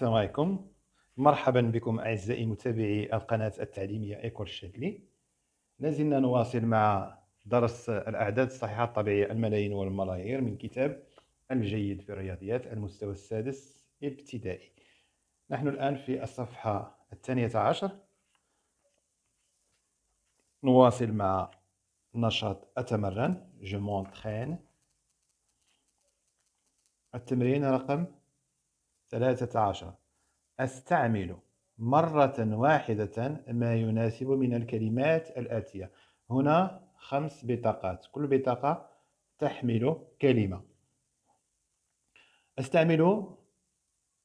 السلام عليكم مرحبا بكم اعزائي متابعي القناه التعليميه ايكول شادلي لازلنا نواصل مع درس الاعداد الصحيحه الطبيعيه الملايين والملايير من كتاب الجيد في الرياضيات المستوى السادس ابتدائي نحن الان في الصفحه الثانيه عشر نواصل مع نشاط اتمرن جو مونتخين التمرين رقم ثلاثة عشر أستعمل مرة واحدة ما يناسب من الكلمات الآتية هنا خمس بطاقات كل بطاقة تحمل كلمة أستعمل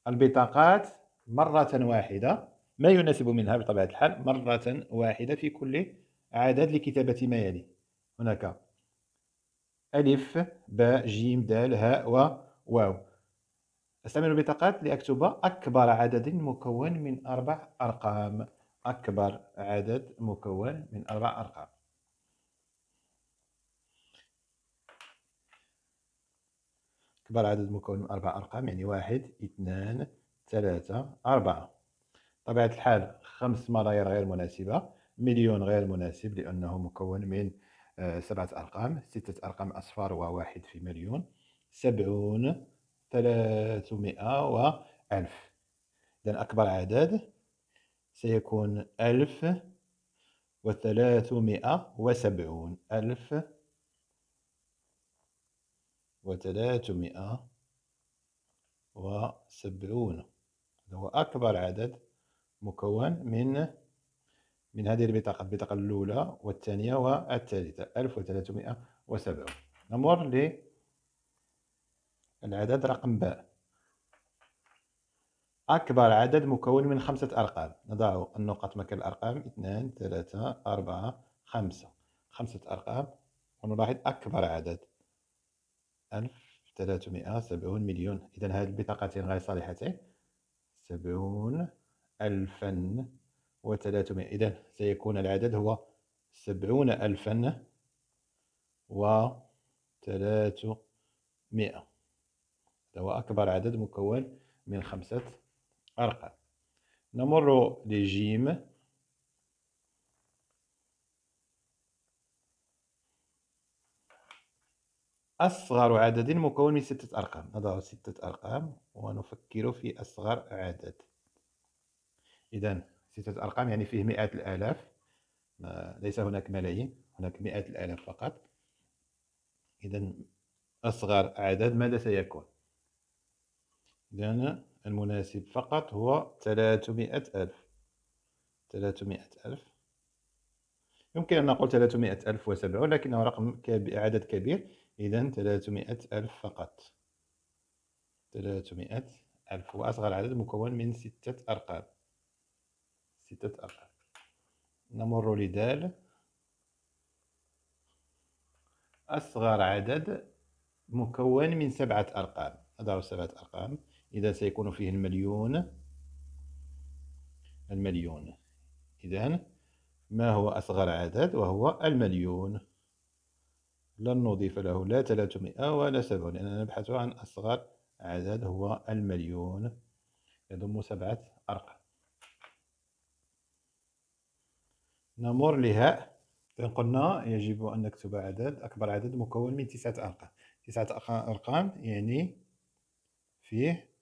البطاقات مرة واحدة ما يناسب منها بطبيعة الحال مرة واحدة في كل عدد لكتابة ما يلي هناك ألف باء جيم دال هاء وواو أستعمل البطاقات لأكتب أكبر عدد مكون من أربع أرقام أكبر عدد مكون من أربع أرقام أكبر عدد مكون من أربع أرقام يعني واحد اثنان ثلاثة أربعة طبيعة الحال خمس ملايير غير مناسبة مليون غير مناسب لأنه مكون من آه، سبعة أرقام ستة أرقام أصفار وواحد في مليون سبعون ثلاثمائة وألف إذا أكبر عدد سيكون ألف وثلاثمائة وسبعون ألف وثلاثمائة وسبعون هذا هو أكبر عدد مكون من من هذه البطاقة البطاقة الأولى والثانية والثالثة ألف وثلاثمائة وسبعون نمر ل العدد رقم باء أكبر عدد مكون من خمسة أرقام نضع النقط مكان الأرقام اثنان ثلاثة أربعة خمسة خمسة أرقام ونلاحظ أكبر عدد ألف ثلاثمائة سبعون مليون إذا هذه البطاقتين غير صالحتين سبعون ألفا وثلاثمائة إذا سيكون العدد هو سبعون ألفا وثلاثمائة هو أكبر عدد مكون من خمسة أرقام نمر لجيم أصغر عدد مكون من ستة أرقام نضع ستة أرقام ونفكر في أصغر عدد إذا ستة أرقام يعني فيه مئات الآلاف ليس هناك ملايين هناك مئات الآلاف فقط إذا أصغر عدد ماذا سيكون لأن المناسب فقط هو ثلاثمائة ألف ثلاثمائة ألف يمكن أن نقول ثلاثمائة ألف وسبعون لكنه رقم عدد كبير إذا ثلاثمائة ألف فقط ثلاثمائة ألف وأصغر عدد مكون من ستة أرقام ستة أرقام نمر لدال أصغر عدد مكون من سبعة أرقام أدار سبعة أرقام إذا سيكون فيه المليون المليون إذا ما هو أصغر عدد وهو المليون لن نضيف له لا 300 ولا 7 لأننا نبحث عن أصغر عدد هو المليون يضم سبعة أرقام نمر لهاء قلنا يجب أن نكتب عدد أكبر عدد مكون من تسعة أرقام تسعة أرقام يعني فيه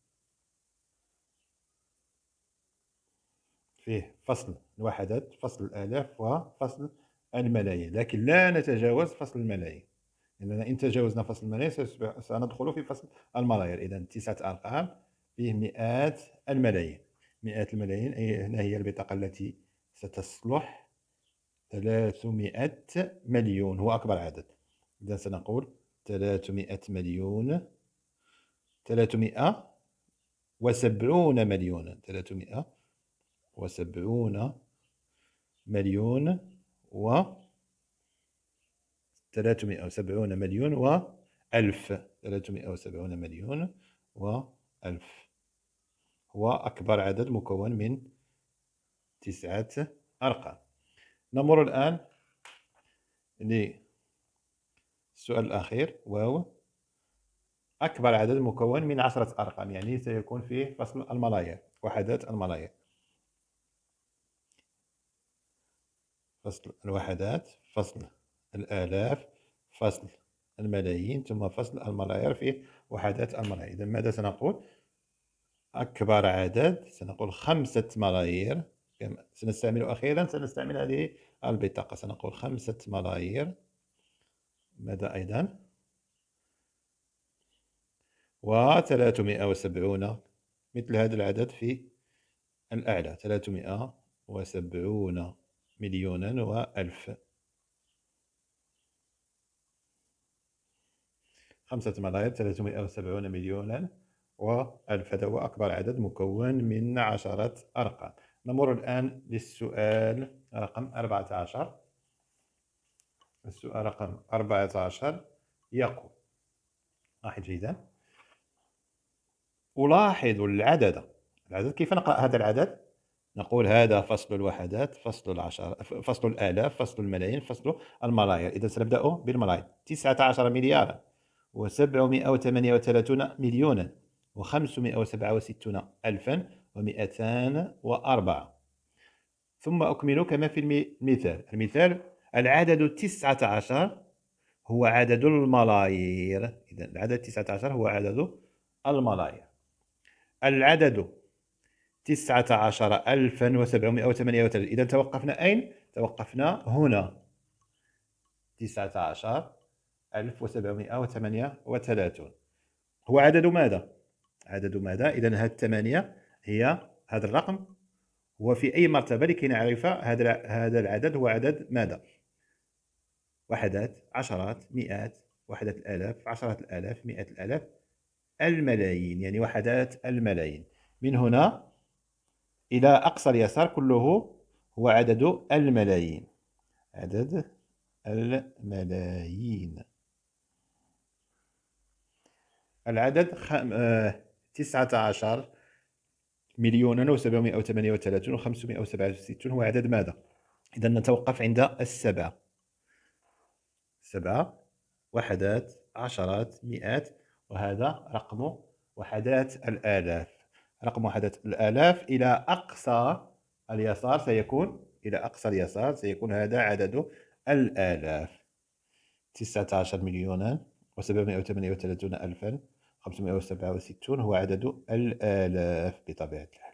فيه فصل الوحدات فصل الآلاف وفصل الملايين لكن لا نتجاوز فصل الملايين لأننا إن تجاوزنا فصل الملايين سندخل في فصل الملايير إذا تسعة أرقام فيه مئات الملايين مئات الملايين أي هنا هي البطاقة التي ستصلح 300 مليون هو أكبر عدد إذا سنقول 300 مليون 370 مليون 300 وسبعون مليون و ثلاثمائة وسبعون مليون وألف ثلاثمائة وسبعون مليون وألف هو أكبر عدد مكون من تسعة أرقام نمر الآن للسؤال الأخير وهو أكبر عدد مكون من عشرة أرقام يعني سيكون فيه فصل الملايير وحدات الملايير فصل الوحدات فصل الآلاف فصل الملايين ثم فصل الملايير في وحدات الملايير إذا ماذا سنقول أكبر عدد سنقول خمسة ملايير سنستعمل أخيرا سنستعمل هذه البطاقة سنقول خمسة ملايير ماذا أيضا و وسبعون مثل هذا العدد في الأعلى وسبعون مليونا وألف خمسة ملايير ثلاثمائة وسبعون مليونا وألف هذا هو أكبر عدد مكون من عشرة أرقام نمر الآن للسؤال رقم أربعة عشر السؤال رقم أربعة عشر يقول لاحظ جيدا ألاحظ العدد العدد كيف نقرأ هذا العدد نقول هذا فصل الوحدات فصل العشر فصل الآلاف فصل الملايين فصل الملايير إذا سنبدأ بالملايير 19 مليار و738 مليونا و567 ألفا و204 ثم أكمل كما في المثال المثال العدد 19 هو عدد الملايير إذا العدد 19 هو عدد الملايير العدد 19738 إذا توقفنا أين؟ توقفنا هنا 19738 هو عدد ماذا؟ عدد ماذا؟ إذا هذه الثمانية هي هذا الرقم وفي أي مرتبة لكي نعرف هذا هذا العدد هو عدد ماذا؟ وحدات عشرات مئات وحدات الآلاف عشرات الآلاف مئات الآلاف الملايين يعني وحدات الملايين من هنا إلى أقصى اليسار كله هو عدد الملايين عدد الملايين العدد خم... آه... تسعة عشر مليونا وسبعمائة وثمانية وثلاثون وخمسمائة وسبعة وستون هو عدد ماذا؟ إذا نتوقف عند السبعة سبعة وحدات عشرات مئات وهذا رقم وحدات الآلاف رقم وحدة الآلاف إلى أقصى اليسار سيكون إلى أقصى اليسار سيكون هذا عدد الآلاف 19 مليونا و738 ألفا 567 هو عدد الآلاف بطبيعة الحال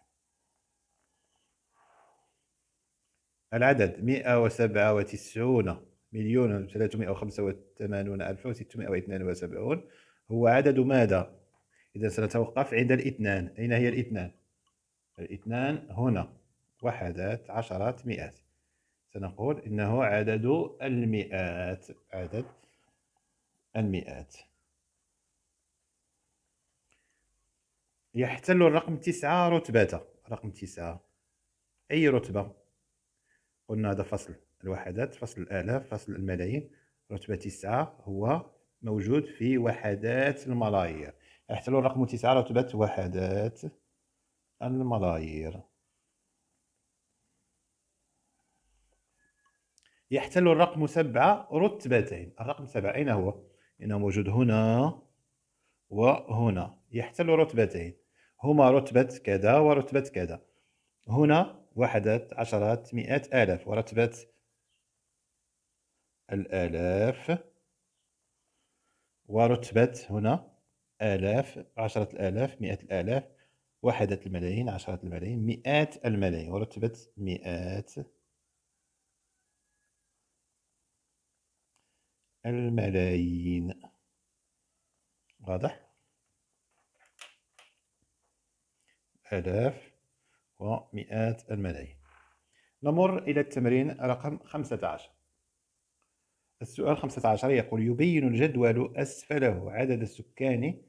العدد 197 مليون و385 ألف و672 هو عدد ماذا؟ إذا سنتوقف عند الاثنان أين هي الاثنان؟ الاثنان هنا وحدات عشرات مئات سنقول إنه عدد المئات عدد المئات يحتل الرقم تسعة رتبة رقم تسعة أي رتبة قلنا هذا فصل الوحدات فصل الآلاف فصل الملايين رتبة تسعة هو موجود في وحدات الملايير احتلوا رقم تسعة رتبة وحدات الملايير يحتل الرقم سبعة رتبتين الرقم سبعة أين هو؟ إنه موجود هنا وهنا يحتل رتبتين هما رتبة كذا ورتبة كذا هنا وحدات عشرات مئات آلاف ورتبة الآلاف ورتبة هنا آلاف عشرة الآلاف مئة الآلاف واحدة الملايين عشرة الملايين مئات الملايين ورتبت مئات الملايين واضح آلاف ومئات الملايين نمر إلى التمرين رقم خمسة عشر السؤال خمسة عشر يقول يبين الجدول أسفله عدد السكان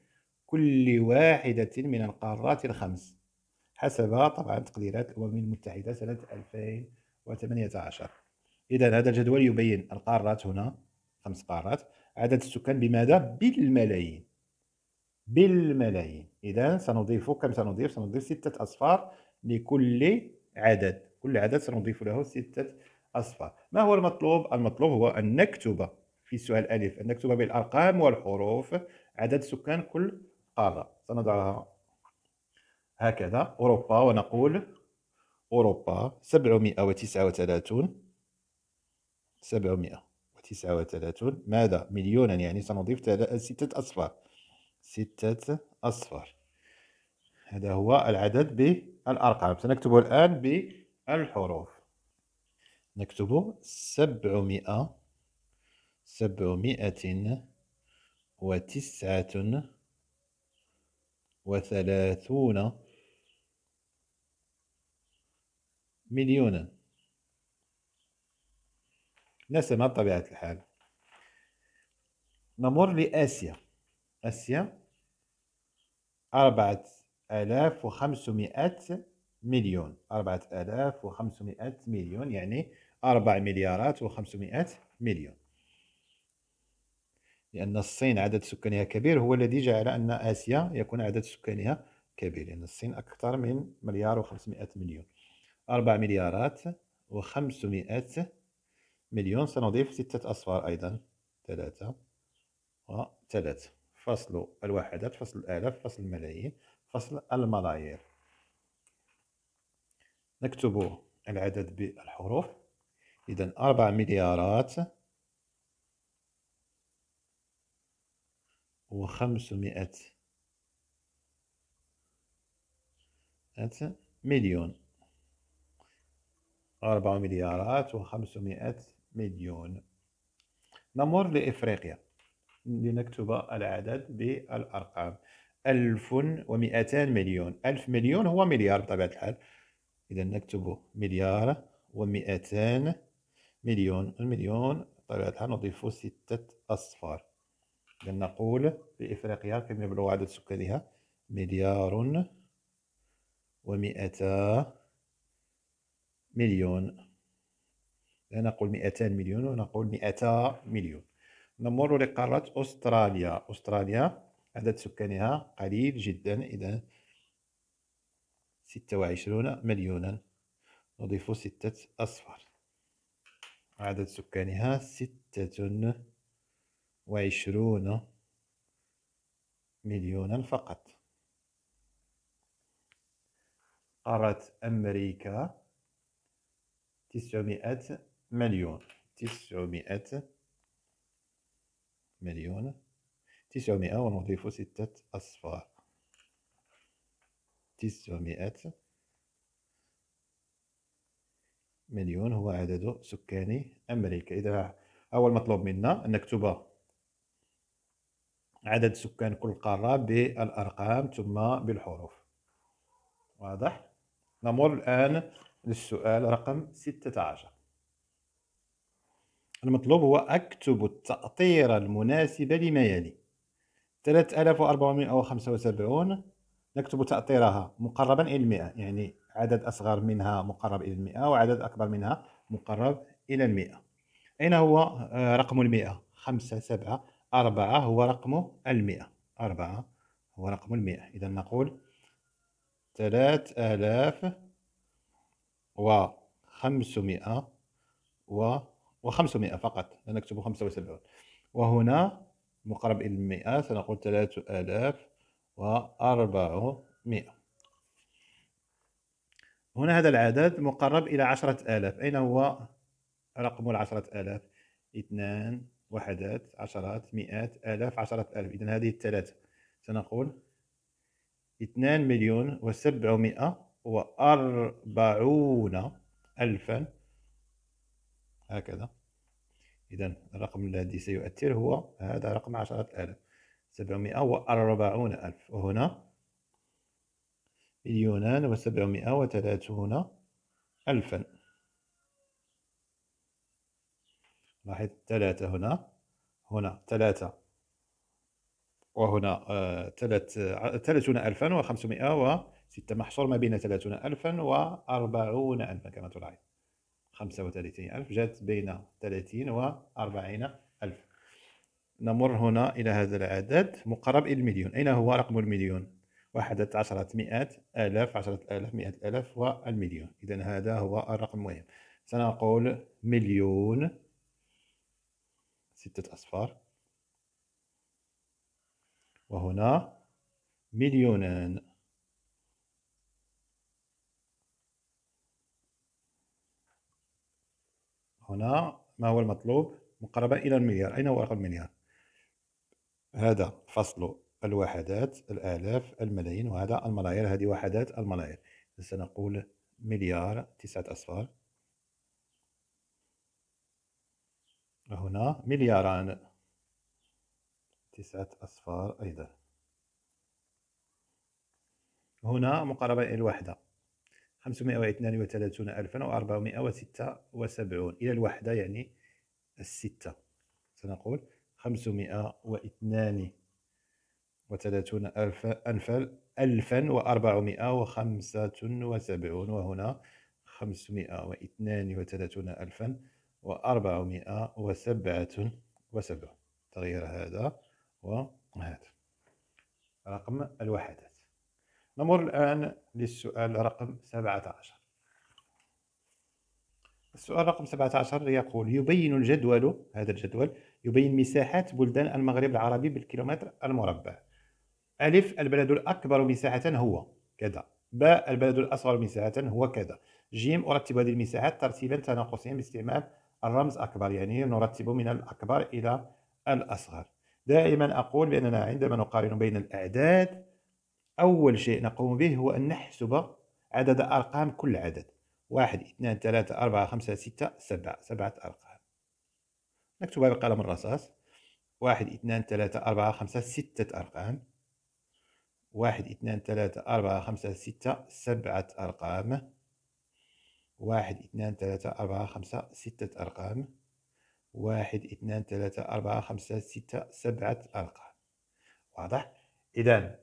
كل واحدة من القارات الخمس حسب طبعا تقديرات الأمم المتحدة سنة 2018 إذا هذا الجدول يبين القارات هنا خمس قارات عدد السكان بماذا؟ بالملايين بالملايين إذا سنضيف كم سنضيف؟ سنضيف ستة أصفار لكل عدد كل عدد سنضيف له ستة أصفار ما هو المطلوب؟ المطلوب هو أن نكتب في السؤال ألف أن نكتب بالأرقام والحروف عدد سكان كل قارة سنضعها هكذا أوروبا ونقول أوروبا سبعمائة وتسعة وثلاثون سبعمائة وتسعة وثلاثون ماذا مليونا يعني سنضيف ستة أصفار ستة أصفار هذا هو العدد بالأرقام سنكتبه الآن بالحروف نكتب سبعمائة سبعمائة وتسعة وثلاثون مليونا نسمة بطبيعة الحال نمر لآسيا آسيا أربعة آلاف وخمسمائة مليون أربعة آلاف وخمسمائة مليون يعني أربع مليارات وخمسمائة مليون لأن الصين عدد سكانها كبير هو الذي جعل أن آسيا يكون عدد سكانها كبير لأن الصين أكثر من مليار و500 مليون 4 مليارات و500 مليون سنضيف ستة أصفار أيضا ثلاثة وثلاثة فصل الوحدات فصل الآلاف فصل الملايين فصل الملايير نكتب العدد بالحروف إذا أربع مليارات وخمسمائة مليون أربع مليارات وخمسمائة مليون نمر لإفريقيا لنكتب العدد بالأرقام ألف ومئتان مليون ألف مليون هو مليار بطبيعة الحال إذا نكتب مليار ومئتان مليون المليون بطبيعة الحال نضيف ستة أصفار لنقول في إفريقيا كم يبلغ عدد سكانها مليار ومئتا مليون لا نقول مئتان مليون ونقول مئتا مليون نمر لقارة أستراليا أستراليا عدد سكانها قليل جدا إذا وعشرون مليونا نضيف ستة أصفار عدد سكانها ستة وعشرون مليونا فقط قارة أمريكا تسعمائة مليون تسعمائة مليون تسعمائة ونضيف ستة أصفار تسعمائة مليون هو عدد سكان أمريكا إذا أول مطلوب منا أن نكتب عدد سكان كل قارة بالأرقام ثم بالحروف واضح نمر الآن للسؤال رقم 16 المطلوب هو أكتب التأطير المناسب لما يلي 3475 نكتب تأطيرها مقربا إلى المئة يعني عدد أصغر منها مقرب إلى المئة وعدد أكبر منها مقرب إلى المئة أين هو آه، رقم المئة خمسة سبعة أربعة هو رقم المئة أربعة هو رقم المئة إذا نقول ثلاث آلاف وخمسمائة و وخمسمائة فقط لا نكتب خمسة وسبعون وهنا مقرب إلى المئة سنقول ثلاث آلاف وأربعمائة هنا هذا العدد مقرب إلى عشرة آلاف أين هو رقم العشرة آلاف اثنان وحدات عشرات مئات آلاف عشرات آلاف إذا هذه الثلاثة سنقول اثنان مليون وسبعمائة وأربعون ألفا هكذا إذا الرقم الذي سيؤثر هو هذا رقم عشرات آلاف سبعمائة وأربعون ألف وهنا مليونان وسبعمائة وثلاثون ألفا لاحظ ثلاثة هنا هنا ثلاثة وهنا ثلاث آه، آه، ثلاثون ألفا وخمسمائة وستة محصور ما بين ثلاثون ألفا وأربعون ألفا كما تلاحظ خمسة وثلاثين ألف جات بين ثلاثين وأربعين ألف نمر هنا إلى هذا العدد مقرب إلى المليون أين هو رقم المليون؟ واحدة عشرة مئات آلاف عشرة آلاف مئة ألف والمليون إذا هذا هو الرقم المهم سنقول مليون ستة أصفار وهنا مليونان هنا ما هو المطلوب مقربة إلى المليار أين هو رقم المليار هذا فصل الوحدات الآلاف الملايين وهذا الملايير هذه وحدات الملايير سنقول مليار تسعة أصفار وهنا ملياران تسعة أصفار أيضا هنا مقاربة إلى الوحدة خمسمائة واثنان وثلاثون ألفا وأربعمائة وستة وسبعون إلى الوحدة يعني الستة سنقول خمسمائة واثنان وثلاثون ألف أنفل ألفا وأربعمائة وخمسة وسبعون وهنا خمسمائة واثنان وثلاثون ألفا وأربعمائة وسبعة وسبعون تغيير هذا وهذا رقم الوحدات نمر الآن للسؤال رقم سبعة عشر السؤال رقم 17 يقول يبين الجدول هذا الجدول يبين مساحات بلدان المغرب العربي بالكيلومتر المربع ألف البلد الأكبر مساحة هو كذا باء البلد الأصغر مساحة هو كذا جيم أرتب هذه المساحات ترتيبا تناقصيا باستعمال الرمز أكبر يعني نرتب من الأكبر إلى الأصغر دائما أقول بأننا عندما نقارن بين الأعداد أول شيء نقوم به هو أن نحسب عدد أرقام كل عدد واحد اثنان ثلاثة أربعة خمسة ستة سبعة سبعة أرقام نكتبها بقلم الرصاص واحد اثنان ثلاثة أربعة خمسة ستة أرقام واحد اثنان ثلاثة أربعة خمسة ستة سبعة أرقام واحد اثنان ثلاثة أربعة خمسة ستة أرقام واحد اثنان ثلاثة أربعة خمسة ستة سبعة أرقام واضح إذا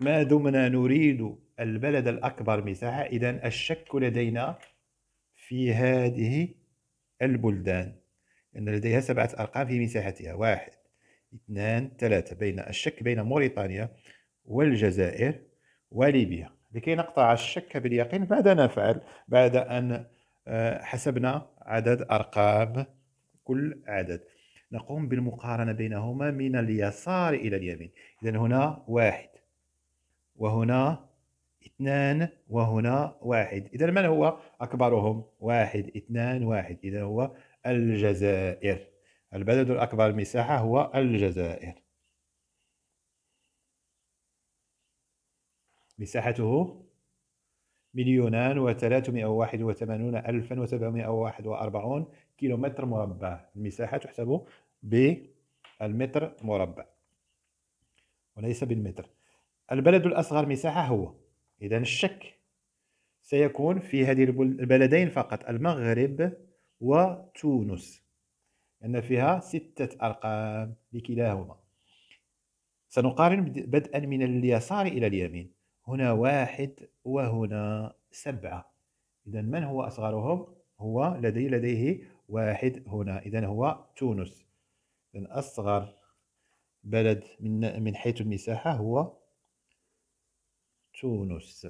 ما دمنا نريد البلد الأكبر مساحة إذا الشك لدينا في هذه البلدان أن لديها سبعة أرقام في مساحتها واحد اثنان ثلاثة بين الشك بين موريتانيا والجزائر وليبيا لكي نقطع الشك باليقين ماذا نفعل بعد أن آه، حسبنا عدد أرقام كل عدد نقوم بالمقارنة بينهما من اليسار إلى اليمين إذا هنا واحد وهنا اثنان وهنا واحد إذا من هو أكبرهم واحد اثنان واحد إذا هو الجزائر البلد الأكبر مساحة هو الجزائر مساحته مليونان وثلاثمائة وواحد وثمانون ألفا وسبعمائة وواحد وأربعون كيلومتر مربع المساحة تحسب بالمتر مربع وليس بالمتر البلد الأصغر مساحة هو إذا الشك سيكون في هذه البلدين فقط المغرب وتونس أن فيها ستة أرقام لكلاهما سنقارن بدءا من اليسار إلى اليمين هنا واحد وهنا سبعة إذا من هو أصغرهم؟ هو لدي لديه واحد هنا إذا هو تونس إذا أصغر بلد من من حيث المساحة هو تونس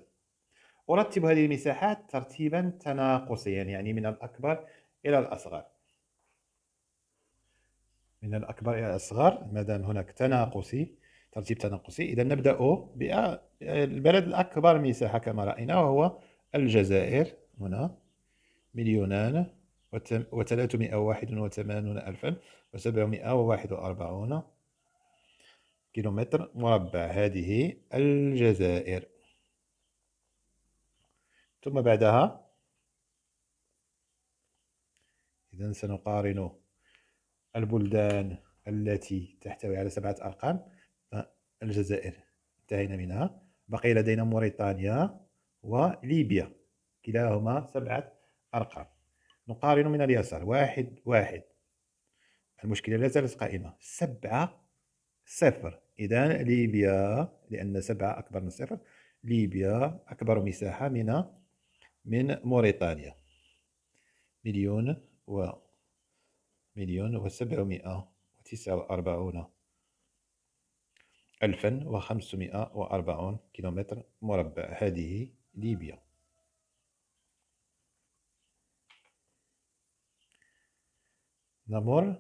أرتب هذه المساحات ترتيبا تناقصيا يعني, يعني من الأكبر إلى الأصغر من الأكبر إلى الأصغر ما دام هناك تناقصي ترتيب تناقصي إذا نبدأ بالبلد الأكبر مساحة كما رأينا وهو الجزائر هنا مليونان وثلاثمائة واحد وثمانون ألفا وسبعمائة وواحد وأربعون كيلومتر مربع هذه الجزائر ثم بعدها إذا سنقارن البلدان التي تحتوي على سبعة أرقام الجزائر انتهينا منها بقي لدينا موريتانيا وليبيا كلاهما سبعة أرقام نقارن من اليسار واحد واحد المشكلة لا زالت قائمة سبعة صفر إذا ليبيا لأن سبعة أكبر من صفر ليبيا أكبر مساحة من من موريتانيا مليون و مليون وسبعمائة وتسعة وأربعون 1540 كيلومتر مربع هذه ليبيا نمر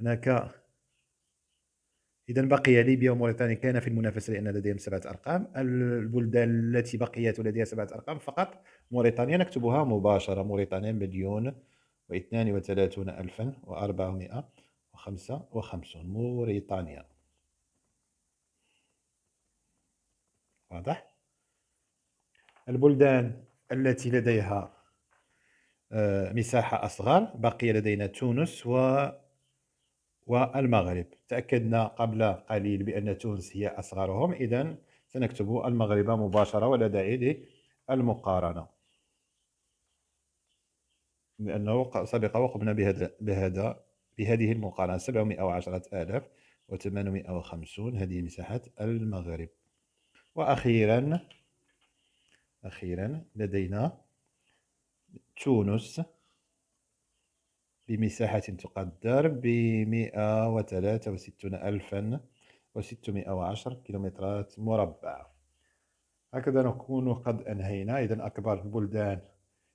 هناك إذا بقي ليبيا وموريتانيا كان في المنافسة لأن لديهم سبعة أرقام البلدان التي بقيت ولديها سبعة أرقام فقط موريتانيا نكتبها مباشرة موريتانيا مليون واثنان وثلاثون ألفا وأربعمائة وخمسة وخمسون موريتانيا واضح البلدان التي لديها آه، مساحة أصغر بقي لدينا تونس و والمغرب تأكدنا قبل قليل بأن تونس هي أصغرهم إذا سنكتب المغرب مباشرة ولا داعي للمقارنة لأنه سبق وقمنا بهذا بهذا بهذه المقارنة 710 و و850 هذه مساحة المغرب وأخيرا أخيرا لدينا تونس بمساحة تقدر ب 163610 وستون ألفا وستمائة كيلومترات مربعة هكذا نكون قد أنهينا إذا أكبر البلدان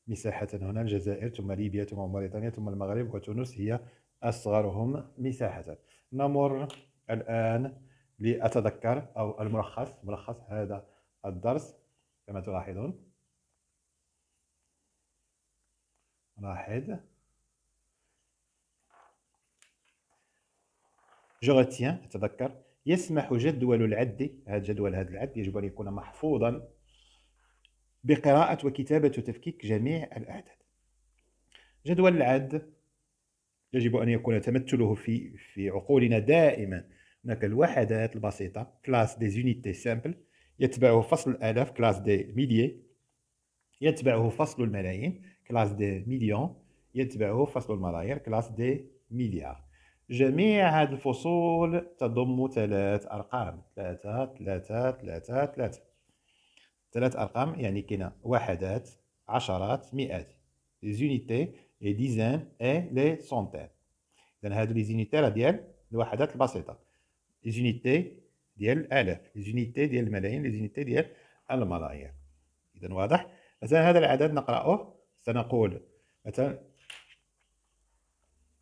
مساحة هنا الجزائر ثم ليبيا ثم موريتانيا ثم المغرب وتونس هي أصغرهم مساحة نمر الآن لأتذكر أو الملخص ملخص هذا الدرس كما تلاحظون لاحظ جو ريتيان أتذكر يسمح جدول العد هذا جدول هذا العد يجب أن يكون محفوظا بقراءة وكتابة وتفكيك جميع الأعداد جدول العد يجب أن يكون تمثله في في عقولنا دائما هناك الوحدات البسيطه كلاس دي زونيتي سامبل يتبعه فصل الالاف كلاس دي ميليي يتبعه فصل الملايين كلاس دي مليون يتبعه فصل الملايير كلاس دي مليار جميع هذه الفصول تضم ثلاث ارقام ثلاثة ثلاثة ثلاثة ثلاثة ثلاث ارقام يعني كاين وحدات عشرات مئات لي زونيتي لي ديزان اي لي سونتين اذا هادو لي زونيتي ديال الوحدات البسيطه لي زونيتي ديال الالاف لي زونيتي ديال الملايين لي زونيتي ديال الملايين اذا واضح مثلا هذا العدد نقراه سنقول مثلا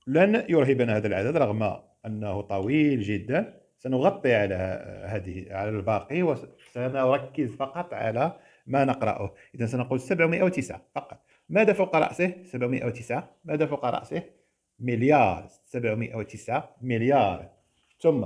لن يرهبنا هذا العدد رغم انه طويل جدا سنغطي على هذه على الباقي وسنركز فقط على ما نقراه اذا سنقول 709 فقط ماذا فوق راسه 709 ماذا فوق راسه مليار 709 مليار ثم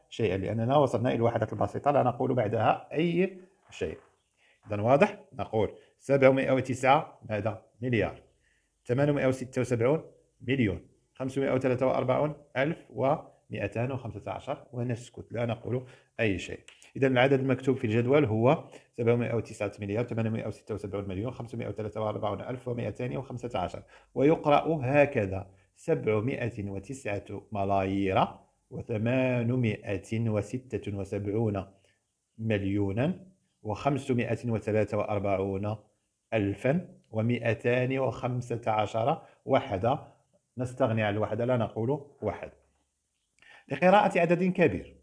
شيئا لأننا وصلنا إلى الوحدات البسيطة لا نقول بعدها أي شيء إذا واضح نقول 709 ماذا مليار 876 مليون 543 ألف و 215 ونسكت لا نقول أي شيء إذا العدد المكتوب في الجدول هو 709 مليار 876 مليون 543 ألف و215 ويقرأ هكذا 709 ملايير وثمانمائة وستة وسبعون مليونا وخمسمائة وثلاثة وأربعون ألفا ومئتان وخمسة عشر وحدة نستغني عن الوحدة لا نقول وحد لقراءة عدد كبير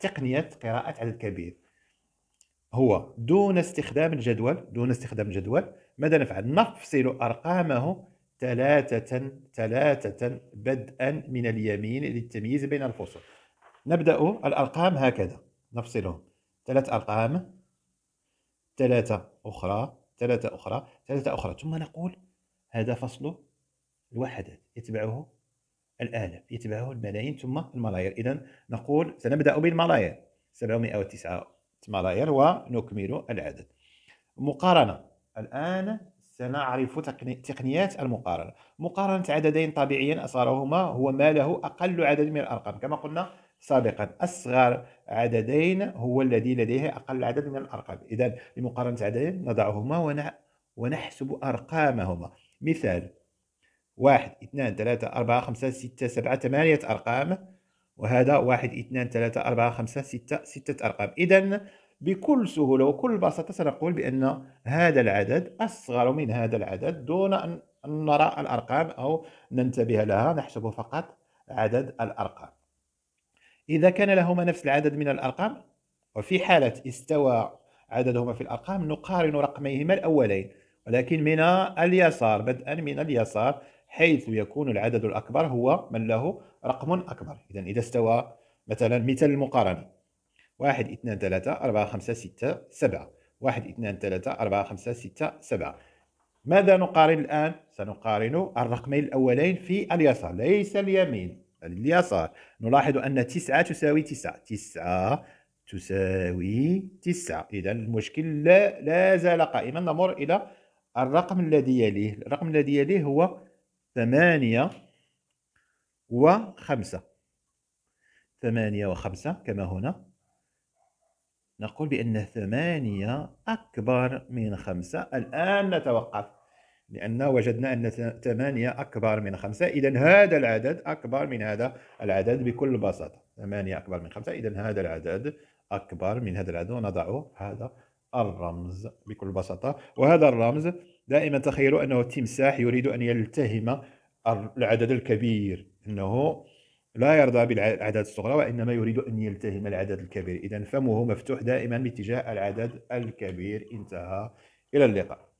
تقنية قراءة عدد كبير هو دون استخدام الجدول دون استخدام الجدول ماذا نفعل نفصل أرقامه ثلاثة ثلاثة بدءا من اليمين للتمييز بين الفصول نبدأ الأرقام هكذا نفصلهم ثلاث أرقام ثلاثة أخرى ثلاثة أخرى ثلاثة أخرى ثم نقول هذا فصل الوحدات يتبعه الآلاف يتبعه الملايين ثم الملايير إذا نقول سنبدأ بالملايير 709 ملايير ونكمل العدد مقارنة الآن سنعرف تقنيات المقارنة مقارنة عددين طبيعيين أصغرهما هو ما له أقل عدد من الأرقام كما قلنا سابقا أصغر عددين هو الذي لديه أقل عدد من الأرقام إذا لمقارنة عددين نضعهما ونحسب أرقامهما مثال واحد اثنان ثلاثة أربعة خمسة ستة سبعة ثمانية أرقام وهذا واحد اثنان ثلاثة أربعة خمسة ستة ستة أرقام إذا بكل سهولة وكل بساطة سنقول بأن هذا العدد أصغر من هذا العدد دون أن نرى الأرقام أو ننتبه لها نحسب فقط عدد الأرقام إذا كان لهما نفس العدد من الأرقام وفي حالة استوى عددهما في الأرقام نقارن رقميهما الأولين ولكن من اليسار بدءا من اليسار حيث يكون العدد الأكبر هو من له رقم أكبر إذا إذا استوى مثلا مثل المقارنة واحد اثنان ثلاثة أربعة خمسة ستة سبعة واحد اثنان ثلاثة أربعة خمسة ستة سبعة ماذا نقارن الآن؟ سنقارن الرقمين الأولين في اليسار ليس اليمين اليسار نلاحظ أن تسعة تساوي تسعة تسعة تساوي تسعة إذا المشكل لا, لا زال قائما نمر إلى الرقم الذي يليه الرقم الذي يليه هو ثمانية وخمسة ثمانية وخمسة كما هنا نقول بأن ثمانية أكبر من خمسة الآن نتوقف لأن وجدنا أن ثمانية أكبر من خمسة إذا هذا العدد أكبر من هذا العدد بكل بساطة ثمانية أكبر من خمسة إذا هذا العدد أكبر من هذا العدد ونضع هذا الرمز بكل بساطة وهذا الرمز دائما تخيلوا أنه التمساح يريد أن يلتهم العدد الكبير أنه لا يرضى بالعدد الصغرى وإنما يريد أن يلتهم العدد الكبير إذا فمه مفتوح دائما باتجاه العدد الكبير انتهى إلى اللقاء